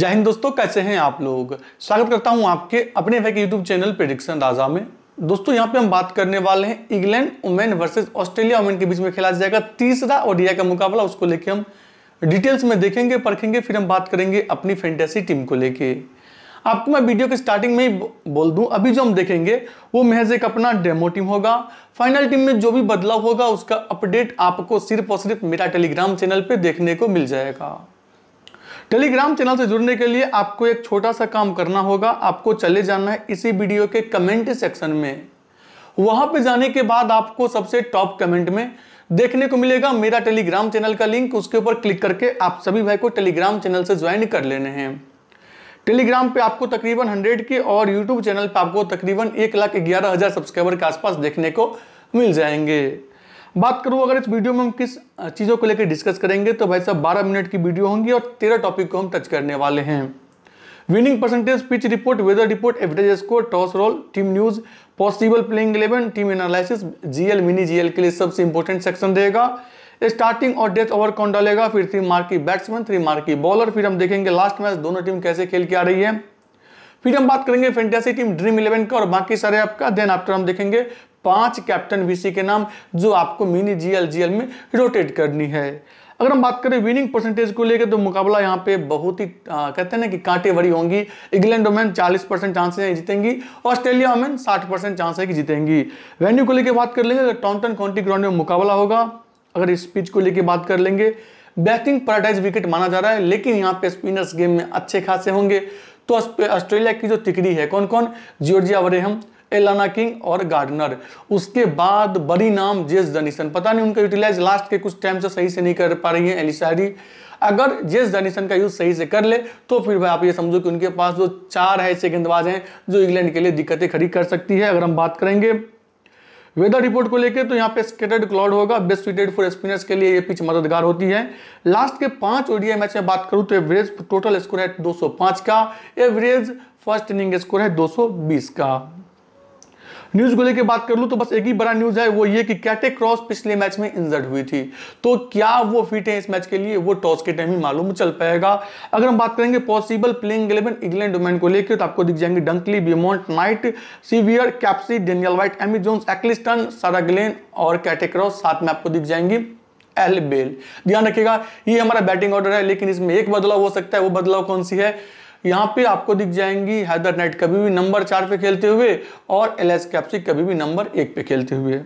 जय हिंद दोस्तों कैसे हैं आप लोग स्वागत करता हूं आपके अपने यूट्यूब चैनल प्रिडिक्शन राजा में दोस्तों यहां पे हम बात करने वाले हैं England women versus Australia women के बीच में खेला जाएगा तीसरा ओडिया का मुकाबला उसको लेके हम डिटेल्स में देखेंगे परखेंगे फिर हम बात करेंगे अपनी फेंटेसी टीम को लेके आपको मैं वीडियो के स्टार्टिंग में ही बोल दूं अभी जो हम देखेंगे वो महज एक अपना डेमो टीम होगा फाइनल टीम में जो भी बदलाव होगा उसका अपडेट आपको सिर्फ और सिर्फ मेरा टेलीग्राम चैनल पे देखने को मिल जाएगा टेलीग्राम चैनल से जुड़ने के लिए आपको एक छोटा सा काम करना होगा आपको चले जाना है इसी वीडियो के कमेंट सेक्शन में वहां पे जाने के बाद आपको सबसे टॉप कमेंट में देखने को मिलेगा मेरा टेलीग्राम चैनल का लिंक उसके ऊपर क्लिक करके आप सभी भाई को टेलीग्राम चैनल से ज्वाइन कर लेने हैं टेलीग्राम पे आपको तकरीबन हंड्रेड के और यूट्यूब चैनल पे आपको तकरीबन एक लाख ग्यारह हजार सब्सक्राइबर के आसपास देखने को मिल जाएंगे बात करूँ अगर इस वीडियो में हम किस चीज़ों को लेकर डिस्कस करेंगे तो भाई साहब 12 मिनट की वीडियो होंगी और तेरह टॉपिक को हम टच करने वाले हैं winning percentage pitch report weather report average score toss role team news possible playing eleven team analysis GL mini GL के लिए सबसे इंपॉर्टेंट सेक्शन रहेगा स्टार्टिंग और डेथ ओवर कौन डालेगा फिर थ्री मार्क की बैट्समैन थ्री मार्क की बॉलर फिर हम देखेंगे लास्ट मैच दोनों टीम कैसे खेल के आ रही है फिर हम बात करेंगे फेंटेसी टीम ड्रीम इलेवन का और बाकी सारे आपका देन आफ्टर हम देखेंगे पांच कैप्टन वीसी के नाम जो आपको मिनी जीएल जीएल में रोटेट करनी है अगर हम बात करें विनिंग परसेंटेज को लेकर तो मुकाबला यहाँ पे बहुत ही आ, कहते हैं ना कि कांटे भरी होंगी इंग्लैंड ओमैन 40 परसेंट चांस है जीतेंगी ऑस्ट्रेलिया ओमैन 60 परसेंट चांस है कि जीतेंगी वेन्यू को लेकर बात कर लेंगे अगर टॉन्टन काउंटी ग्राउंड में मुकाबला होगा अगर इस पिच को लेकर बात कर लेंगे बैटिंग पैराडाइज विकेट माना जा रहा है लेकिन यहाँ पे स्पिनर्स गेम में अच्छे खासे होंगे तो ऑस्ट्रेलिया की जो टिकड़ी है कौन कौन जियोर्जिया वरेहम एलाना किंग और गार्डनर उसके बाद बड़ी नाम जेस डनिसन पता नहीं उनका यूटिलाइज लास्ट के कुछ टाइम से सही से नहीं कर पा रही है एलिसारी अगर जेस डनिसन का यूज सही से कर ले तो फिर भाई आप ये समझो कि उनके पास जो चार ऐसे गेंदबाज हैं जो इंग्लैंड के लिए दिक्कतें खड़ी कर सकती है अगर हम बात करेंगे वेदर रिपोर्ट को लेकर तो यहाँ पे स्केटेड क्लाउड होगा बेस्ट सुटेड फॉर स्पिनर्स के लिए ये पिच मददगार होती है लास्ट के पांच ओडीआई मैच में बात करूं तो एवरेज टोटल स्कोर है 205 का एवरेज फर्स्ट इनिंग स्कोर है 220 का न्यूज को लेकर बात कर लू तो बस एक ही बड़ा न्यूज है वो ये कि कैटे क्रॉस पिछले मैच में इंजर्ड हुई थी तो क्या वो फिट है इस मैच के लिए वो टॉस के टाइम ही मालूम चल पाएगा अगर हम बात करेंगे possible playing eleven England women को लेकर तो आपको दिख जाएंगे Dunkley Beaumont Knight Sciver Capsey Danielle Wyatt Amy Jones Ecclestone Sarah Glenn और कैटेक्रॉस साथ में आपको दिख जाएंगी एल बेल ध्यान रखिएगा ये हमारा बैटिंग ऑर्डर है लेकिन इसमें एक बदलाव हो सकता है वो बदलाव कौन सी है यहाँ पे आपको दिख जाएंगी हैदर नाइट कभी भी नंबर चार पे खेलते हुए और एल एस कैप्सी कभी भी नंबर एक पे खेलते हुए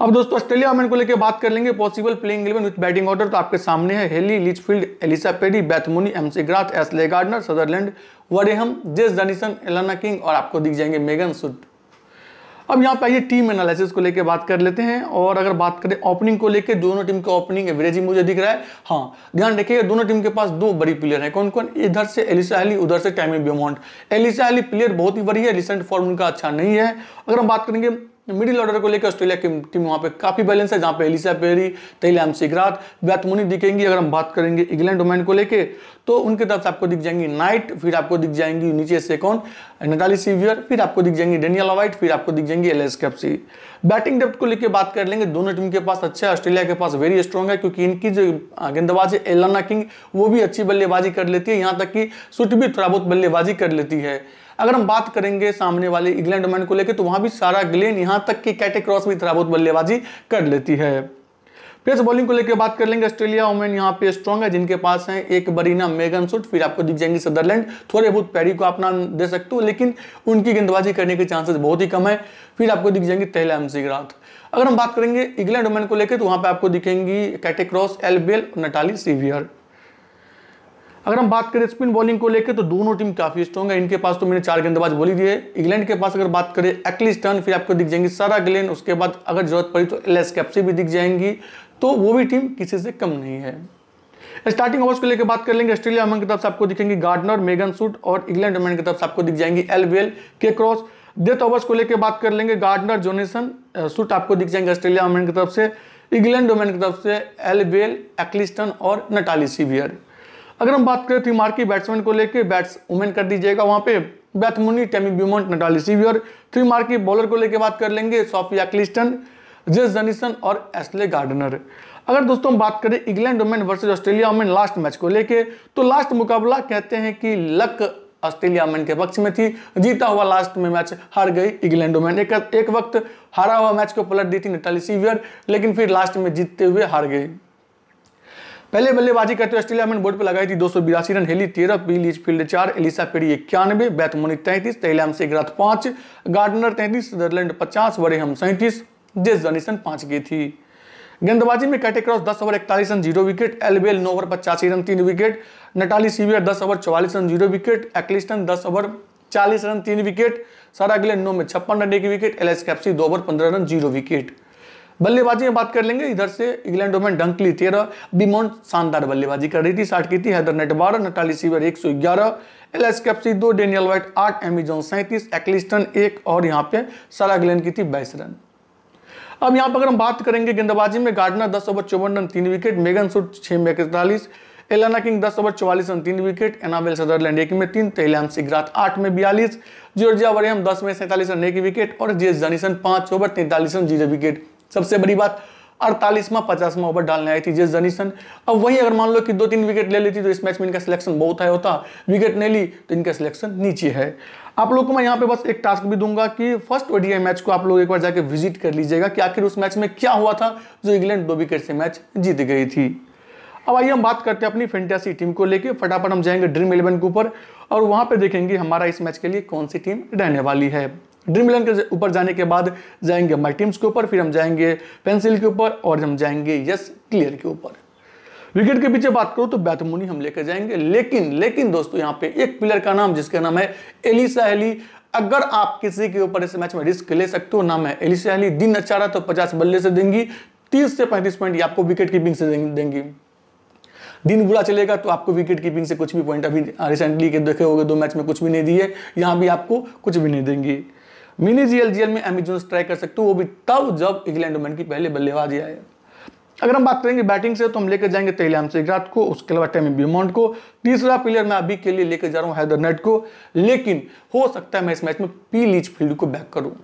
अब दोस्तों ऑस्ट्रेलिया ओमन को लेकर बात कर लेंगे possible playing eleven with batting order तो आपके सामने है Healy Litchfield Ellyse Perry Beth Mooney McGrath Ashleigh Gardner Sutherland Wareham Jess Jonassen Alana King और आपको दिख जाएंगे मेगन सुट अब यहाँ पे आइए टीम एनालिसिस को लेकर बात कर लेते हैं और अगर बात करें ओपनिंग को लेकर दोनों टीम का ओपनिंग एवरेज ही मुझे दिख रहा है हाँ ध्यान रखिएगा दोनों टीम के पास दो बड़ी प्लेयर हैं कौन कौन इधर से एलिसा अली उधर से Tammy Beaumont Alyssa Healy player बहुत ही बड़ी है रिसेंट फॉर्म उनका अच्छा नहीं है अगर हम बात करेंगे मिडिल ऑर्डर को लेकर ऑस्ट्रेलिया की टीम वहाँ पे काफ़ी बैलेंस है जहाँ पे एलिसा पेरी तैलाम सिगरात व्यातमुनी दिखेंगी अगर हम बात करेंगे इंग्लैंड ओमैन को लेके तो उनके तरफ से आपको दिख जाएंगी नाइट फिर आपको दिख जाएंगी नीचे से कौन नटाली सीवियर फिर आपको दिख जाएंगी डेनियल वाइट फिर आपको दिख जाएंगी Alice Capsey batting depth को लेकर बात कर लेंगे दोनों टीम के पास अच्छा है ऑस्ट्रेलिया के पास वेरी स्ट्रॉग है क्योंकि इनकी जो गेंदबाज है एलाना किंग वो भी अच्छी बल्लेबाजी कर लेती है यहाँ तक कि सुट भी थोड़ा बहुत बल्लेबाजी कर लेती है अगर हम बात करेंगे सामने वाले इंग्लैंड मैन को लेकर तो वहां भी सारा ग्लेन यहां तक की कैटेक्रॉस भी थोड़ा बहुत बल्लेबाजी कर लेती है पेस बॉलिंग को लेकर बात कर लेंगे ऑस्ट्रेलिया वोमेन यहाँ पे स्ट्रॉन्ग है जिनके पास है एक बरीना मेगन सुट फिर आपको दिख जाएंगे सदरलैंड थोड़े बहुत पैरी को आप नाम दे सकते हो लेकिन उनकी गेंदबाजी करने के चांसेस बहुत ही कम है फिर आपको दिख जाएंगी तहला ग्राथ अगर हम बात करेंगे इंग्लैंड वोमेन को लेकर तो वहाँ पर आपको दिखेंगी कैटेक्रॉस एलबेल नटाली सीवियर अगर हम बात करें स्पिन बॉलिंग को लेकर तो दोनों टीम काफी स्ट्रॉन्ग है इनके पास तो मैंने चार गेंदबाज बोली दिए इंग्लैंड के पास अगर बात करें एक्लिस टर्न फिर आपको दिख जाएंगी सारा ग्लेन उसके बाद अगर जरूरत पड़ी तो एल कैप्सी भी दिख जाएंगी तो वो भी टीम किसी से कम नहीं है स्टार्टिंग ओवर्स को लेकर बात कर लेंगे ऑस्ट्रेलिया अमन की तरफ से आपको दिखेंगे गार्डनर मेगन सूट और इंग्लैंड अमन की तरफ से आपको दिख जाएंगी एल के क्रॉस डेथ ओवर्स को लेकर बात कर लेंगे गार्डनर जोनेसन सूट आपको दिख जाएंगे ऑस्ट्रेलिया अमन की तरफ से इंग्लैंड वोमेन की तरफ से एल वेल एक्लिस्टन और नटाली सीवियर अगर हम बात करें थ्री मार्क की बैट्समैन को लेकर बैट्स वुमेन कर दीजिएगा वहाँ पे Beth Mooney Tammy Beaumont Natalie Sciver three mark की बॉलर को लेकर बात कर लेंगे सॉफिया क्लिस्टन जेस जनिसन और एसले गार्डनर अगर दोस्तों हम बात करें England women versus Australia women last match को लेके तो लास्ट मुकाबला कहते हैं कि लक ऑस्ट्रेलिया वुमेन के पक्ष में थी जीता हुआ लास्ट में मैच हार गई इंग्लैंड वुमेन एक, एक वक्त हारा हुआ मैच को पलट दी थी नटाली सीवियर लेकिन फिर लास्ट में जीतते हुए हार गई पहले बल्लेबाजी करते हुए ऑस्ट्रेलिया में बोर्ड पर लगाई थी दो रन हेली तेरह पी फील्ड चार एलिसा पेड़ी इक्यानवे बैथमोनी तैंतीस तैलाम से ग्रथ पांच गार्डनर तैंतीस सदरलैंड पचास वरेहम सैंतीस जेस जनिसन पांच की थी गेंदबाजी में कैटे क्रॉस दस ओवर इकतालीस रन जीरो विकेट एलबीएल नौ ओवर पचासी रन तीन विकेट नटाली सीवियर दस ओवर चौवालीस रन जीरो विकेट एक्लिस्टन दस ओवर चालीस रन तीन विकेट सारा गिलेन नौ में छप्पन रन एक विकेट एल एस कैप्सी दो ओवर पंद्रह रन जीरो विकेट बल्लेबाजी में बात कर लेंगे इधर से इंग्लैंड ओमेन डंकली तेरह बिमोन शानदार बल्लेबाजी कर रही थी साठ की थी हैदर नेट बारह नटाली सीवर एक सौ ग्यारह एल एस कैप्सी दो डेनियल वाइट आठ एमिजॉन सैंतीस एक्लिस्टन एक और यहाँ पे सारा ग्लैन की थी बाईस रन अब यहाँ पर अगर हम बात करेंगे गेंदबाजी में गार्डनर दस ओवर चौवन रन तीन विकेट मेगन सुट छः में इकतालीस एलाना किंग दस ओवर चौवालीस रन तीन विकेट एनाबेल सदरलैंड एक में तीन तेलाम सिगरात आठ में बयालीस जॉर्जिया वरियम दस में सैंतालीस रन एक विकेट और जेस जनिसन पांच ओवर तैंतालीस रन जीरो विकेट सबसे बड़ी बात अड़तालीसवा पचासवा ओवर डालने आई थी जिस जनीसन अब वही अगर मान लो कि दो तीन विकेट ले लेती तो इस मैच में इनका सिलेक्शन बहुत हाई होता विकेट नहीं ली तो इनका सिलेक्शन नीचे है आप लोग को मैं यहाँ पे बस एक टास्क भी दूंगा कि फर्स्ट ओडीआई मैच को आप लोग एक बार जाके विजिट कर लीजिएगा कि आखिर उस मैच में क्या हुआ था जो इंग्लैंड दो विकेट से मैच जीत गई थी अब आइए हम बात करते हैं अपनी फेंटासी टीम को लेके फटाफट हम जाएंगे ड्रीम इलेवन के ऊपर और वहां पर देखेंगे हमारा इस मैच के लिए कौन सी टीम रहने वाली है ड्रीम इलेवन के ऊपर जाने के बाद जाएंगे माई टीम्स के ऊपर फिर हम जाएंगे पेंसिल के ऊपर और हम जाएंगे यस क्लियर के ऊपर विकेट के पीछे बात करो तो बैतमुनी हम लेकर जाएंगे लेकिन लेकिन दोस्तों यहाँ पे एक प्लेयर का नाम जिसका नाम है एलिसा एली अगर आप किसी के ऊपर इस मैच में रिस्क ले सकते हो नाम है एलिसा एली दिन अच्छा रहा तो पचास बल्ले से देंगी तीस से पैंतीस पॉइंट आपको विकेट कीपिंग से देंगी दिन बुरा चलेगा तो आपको विकेट कीपिंग से कुछ भी पॉइंट अभी रिसेंटली के देखे हो दो मैच में कुछ भी नहीं दिए यहाँ भी आपको कुछ भी नहीं देंगी मिनी जीएल में एमिजोन्स ट्राई कर सकते हो वो भी तब जब इंग्लैंड इग्लैंडोमैन की पहले बल्लेबाजी आए अगर हम बात करेंगे बैटिंग से तो हम लेकर जाएंगे तेलियाम सेगरात को उसके अलावा टेमी ब्यूमोंट को तीसरा प्लेयर मैं अभी के लिए लेकर जा रहा हूँ हैदर नेट को लेकिन हो सकता है मैं इस मैच में पी लीच फील्ड को बैक करूँ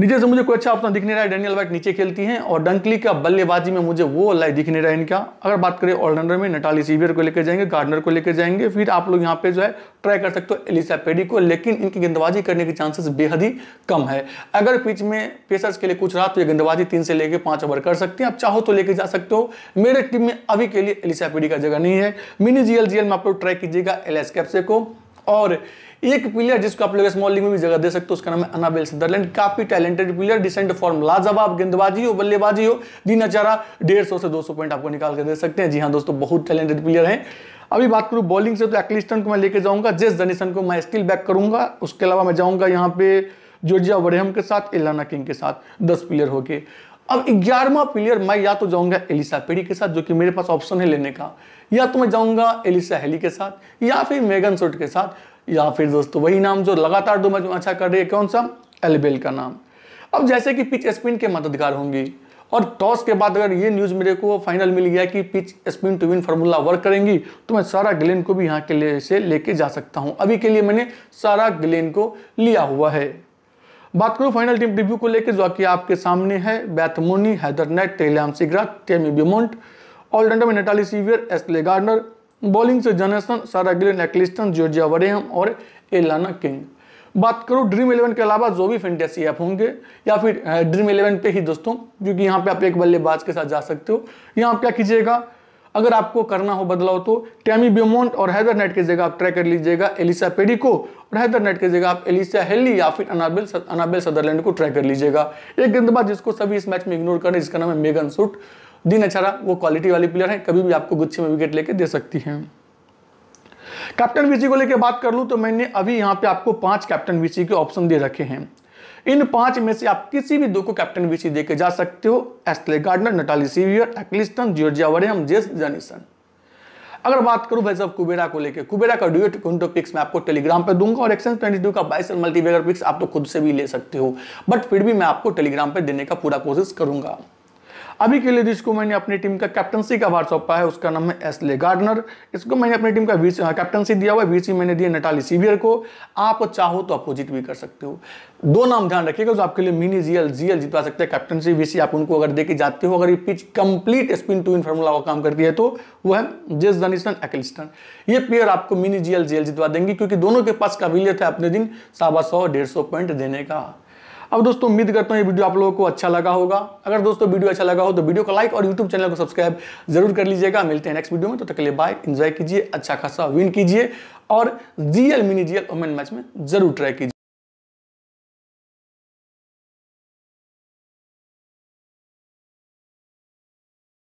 नीचे से मुझे कोई अच्छा ऑप्शन दिख नहीं रहा है डेनियल वाइट नीचे खेलती हैं और डंकली का बल्लेबाजी में मुझे वो लाइक दिख नहीं रहा है इनका अगर बात करें ऑलराउंडर में नटाली सीवियर को लेकर जाएंगे गार्डनर को लेकर जाएंगे फिर आप लोग यहाँ पे जो है ट्राई कर सकते हो एलिसा पेडी को लेकिन इनकी गेंदबाजी करने के चांसेस बेहद ही कम है अगर पिच में पेसर्स के लिए कुछ रहा तो ये गेंदबाजी तीन से लेकर पांच ओवर कर सकते हैं आप चाहो तो लेके जा सकते हो मेरे टीम में अभी के लिए एलिसा पेडी का जगह नहीं है मिनी जीएल जीएल में आप लोग ट्राई कीजिएगा एल एस कैप्से को और एक प्लेयर जिसको आप लोग स्मॉल लीग में भी जगह दे सकते हो उसका नाम है अनाबेल सदरलैंड काफी टैलेंटेड प्लेयर डिसेंट फॉर्म लाजवाब गेंदबाजी हो बल्लेबाजी हो दिन अचारा डेढ़ सौ से दो सौ पॉइंट आपको निकाल कर दे सकते हैं जी हाँ दोस्तों बहुत टैलेंटेड प्लेयर हैं अभी बात करूँ बॉलिंग से तो एक्लिस्टन को मैं लेके जाऊंगा जेस जनिसन को मैं स्टिल बैक करूंगा उसके अलावा मैं जाऊंगा यहाँ पे जोर्जिया वरेहम के साथ एलाना किंग के साथ दस प्लेयर होके अब ग्यारहवा प्लेयर मैं या तो जाऊंगा एलिसा पेरी के साथ जो कि मेरे पास ऑप्शन है लेने का या तो मैं जाऊंगा एलिसा हेली के साथ या फिर मेगन सोट के साथ या फिर दोस्तों वही नाम जो लगातार दो मैच में अच्छा कर रही है कौन सा एलबेल का नाम अब जैसे कि पिच स्पिन के मददगार होंगी और टॉस के बाद अगर ये न्यूज़ मेरे को फाइनल मिल गया कि pitch spin to win formula work करेंगी तो मैं सारा ग्लेन को भी यहाँ के लिए से लेके जा सकता हूँ अभी के लिए मैंने सारा ग्लेन को लिया हुआ है बात करूं फाइनल टीम रिव्यू को लेकर जो कि आपके सामने है बैथमोनी हैदरनेट टेलियाम सिग्रा टेमी बिमोन्ट ऑलराउंडर में Natalie Sciver Ashleigh Gardner bowling से Jonassen Sarah Glenn Ecclestone Georgia Wareham और एलाना किंग बात करूं ड्रीम इलेवन के अलावा जो भी फेंटेसी ऐप होंगे या फिर ड्रीम इलेवन पे ही दोस्तों क्योंकि यहाँ पे आप एक बल्लेबाज के साथ जा सकते हो यहाँ आप क्या कीजिएगा अगर आपको करना हो बदलाव तो टैमी बेमोन्ट और हैदर नेट की जगह आप ट्राई कर लीजिएगा एलिसा पेडी को और हैदर नेट की जगह आप एलिसा हेली या फिर अनाबेल अनाबेल सदरलैंड को ट्राई कर लीजिएगा एक गेंदबाज जिसको सभी इस मैच में इग्नोर करें जिसका नाम है मेगन सुट दिन अचारा वो क्वालिटी वाली प्लेयर है कभी भी आपको गुच्छे में विकेट लेके दे सकती है कैप्टन वीसी को लेकर बात कर लूँ तो मैंने अभी यहाँ पे आपको पांच कैप्टन वीसी के ऑप्शन दे रखे हैं इन पांच में से आप किसी भी दो को कैप्टन बीसी देकर जा सकते हो Ashleigh Gardner Natalie Sciver Ecclestone Georgia Wareham Jess Jonassen अगर बात करूं भाई साहब कुबेरा को लेकर कुबेरा का डुएट कुंटो पिक्स मैं आपको टेलीग्राम पर दूंगा और एक्सेंस ट्वेंटी टू का बाइसल मल्टीवेगर पिक्स आप तो खुद से भी ले सकते हो बट फिर भी मैं आपको टेलीग्राम पर देने का पूरा कोशिश करूंगा अभी के लिए जिसको मैंने अपनी टीम का कैप्टनसी का भार सौंपा है उसका नाम है एस ले गार्डनर इसको मैंने अपनी टीम का वी कैप्टनसी हाँ, दिया हुआ है वीसी मैंने दिया नटाली सीवियर को आप चाहो तो अपोजिट भी कर सकते हो दो नाम ध्यान रखिएगा जो आपके लिए मिनी जीएल जीएल जितवा सकते हैं कैप्टनसी वीसी आप उनको अगर देके जाते हो अगर ये pitch complete spin to win formula का काम करती है तो वह है जेस दनिस्टन एक्लिस्टन ये प्लेयर आपको मिनी जीएल जीएल जितवा देंगे क्योंकि दोनों के पास काबिलियत है अपने दिन सावा सौ डेढ़ सौ पॉइंट देने का अब दोस्तों उम्मीद करता हूँ ये वीडियो आप लोगों को अच्छा लगा होगा अगर दोस्तों वीडियो अच्छा लगा हो तो वीडियो को लाइक और यूट्यूब चैनल को सब्सक्राइब जरूर कर लीजिएगा मिलते हैं नेक्स्ट वीडियो में तो तक बाय इन्जॉय कीजिए अच्छा खासा विन कीजिए और GL mini GL women match में जरूर ट्राई कीजिए